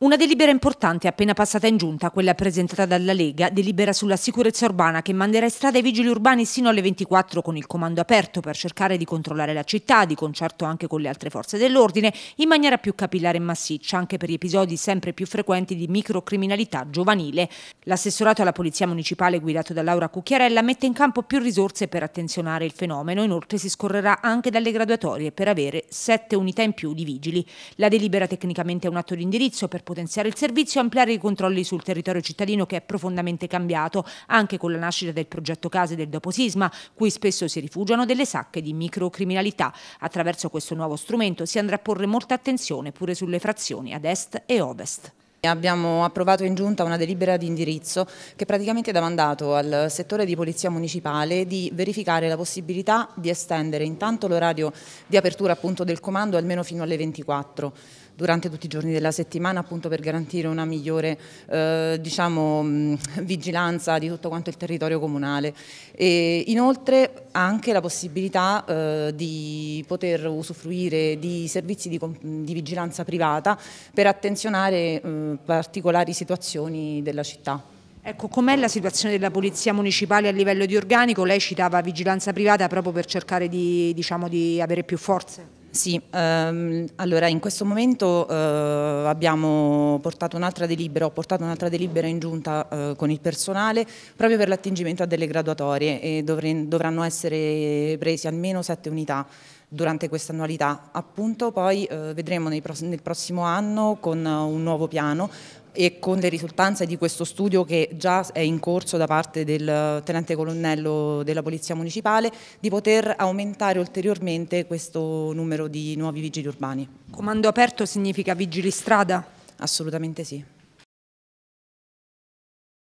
Una delibera importante appena passata in giunta, quella presentata dalla Lega, delibera sulla sicurezza urbana che manderà in strada i vigili urbani sino alle 24 con il comando aperto per cercare di controllare la città, di concerto anche con le altre forze dell'ordine, in maniera più capillare e massiccia, anche per gli episodi sempre più frequenti di microcriminalità giovanile. L'assessorato alla Polizia Municipale guidato da Laura Cucchiarella mette in campo più risorse per attenzionare il fenomeno, inoltre si scorrerà anche dalle graduatorie per avere sette unità in più di vigili. La delibera tecnicamente è un atto di indirizzo per potenziare il servizio e ampliare i controlli sul territorio cittadino che è profondamente cambiato, anche con la nascita del progetto Case del doposisma, cui spesso si rifugiano delle sacche di microcriminalità. Attraverso questo nuovo strumento si andrà a porre molta attenzione pure sulle frazioni ad est e ovest. Abbiamo approvato in giunta una delibera di indirizzo che praticamente dà mandato al settore di polizia municipale di verificare la possibilità di estendere intanto l'orario di apertura appunto del comando almeno fino alle 24 durante tutti i giorni della settimana appunto per garantire una migliore eh, diciamo, vigilanza di tutto quanto il territorio comunale. E inoltre anche la possibilità eh, di poter usufruire di servizi di, di vigilanza privata per attenzionare eh, particolari situazioni della città. Ecco, com'è la situazione della Polizia Municipale a livello di organico? Lei citava vigilanza privata proprio per cercare di, diciamo, di avere più forze. Sì, ehm, allora in questo momento eh, abbiamo portato un'altra delibera, ho portato un'altra delibera in giunta eh, con il personale proprio per l'attingimento a delle graduatorie e dovranno essere presi almeno sette unità durante questa annualità. Appunto poi eh, vedremo pro nel prossimo anno con eh, un nuovo piano e con le risultanze di questo studio che già è in corso da parte del eh, tenente colonnello della Polizia Municipale di poter aumentare ulteriormente questo numero di nuovi vigili urbani. Comando aperto significa vigili strada? Assolutamente sì.